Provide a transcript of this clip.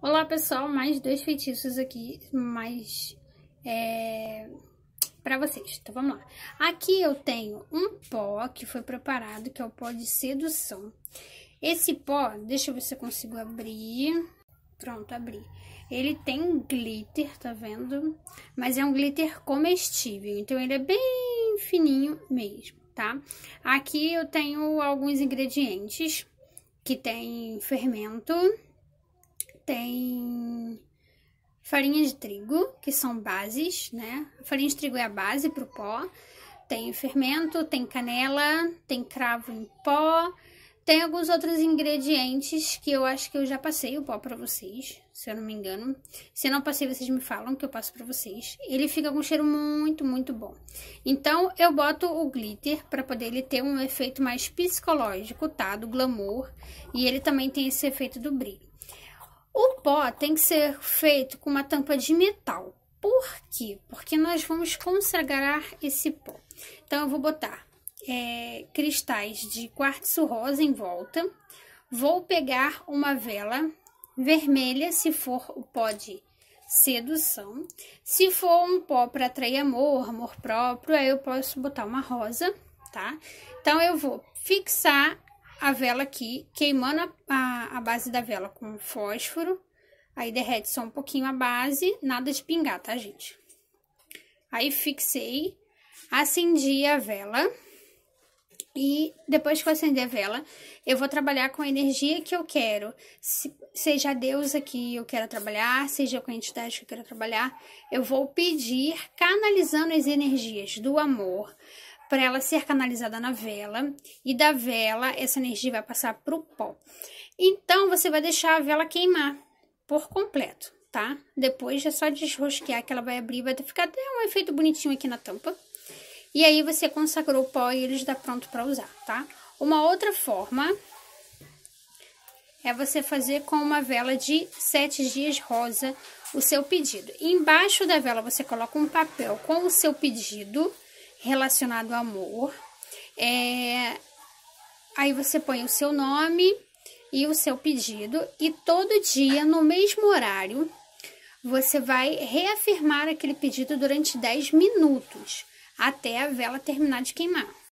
Olá, pessoal, mais dois feitiços aqui, mais é, para vocês, então vamos lá. Aqui eu tenho um pó que foi preparado, que é o pó de sedução. Esse pó, deixa eu ver se eu consigo abrir, pronto, abri. Ele tem glitter, tá vendo? Mas é um glitter comestível, então ele é bem fininho mesmo, tá? Aqui eu tenho alguns ingredientes, que tem fermento tem farinha de trigo, que são bases, né? farinha de trigo é a base para o pó. Tem fermento, tem canela, tem cravo em pó, tem alguns outros ingredientes que eu acho que eu já passei o pó para vocês, se eu não me engano. Se não passei, vocês me falam que eu passo para vocês. Ele fica com um cheiro muito, muito bom. Então, eu boto o glitter para poder ele ter um efeito mais psicológico, tá? Do glamour. E ele também tem esse efeito do brilho. O pó tem que ser feito com uma tampa de metal. Por quê? Porque nós vamos consagrar esse pó. Então, eu vou botar é, cristais de quartzo rosa em volta. Vou pegar uma vela vermelha, se for o pó de sedução. Se for um pó para atrair amor, amor próprio, aí eu posso botar uma rosa, tá? Então, eu vou fixar a vela aqui, queimando a, a, a base da vela com fósforo, aí derrete só um pouquinho a base, nada de pingar, tá, gente? Aí, fixei, acendi a vela, e depois que eu acender a vela, eu vou trabalhar com a energia que eu quero, Se, seja a deusa que eu quero trabalhar, seja com a entidade que eu quero trabalhar, eu vou pedir, canalizando as energias do amor, para ela ser canalizada na vela e da vela essa energia vai passar para o pó. Então você vai deixar a vela queimar por completo, tá? Depois é só desrosquear que ela vai abrir, vai ficar até um efeito bonitinho aqui na tampa. E aí você consagrou o pó e ele está pronto para usar, tá? Uma outra forma é você fazer com uma vela de sete dias rosa o seu pedido. Embaixo da vela você coloca um papel com o seu pedido relacionado ao amor. É, aí você põe o seu nome e o seu pedido, e todo dia, no mesmo horário, você vai reafirmar aquele pedido durante 10 minutos até a vela terminar de queimar.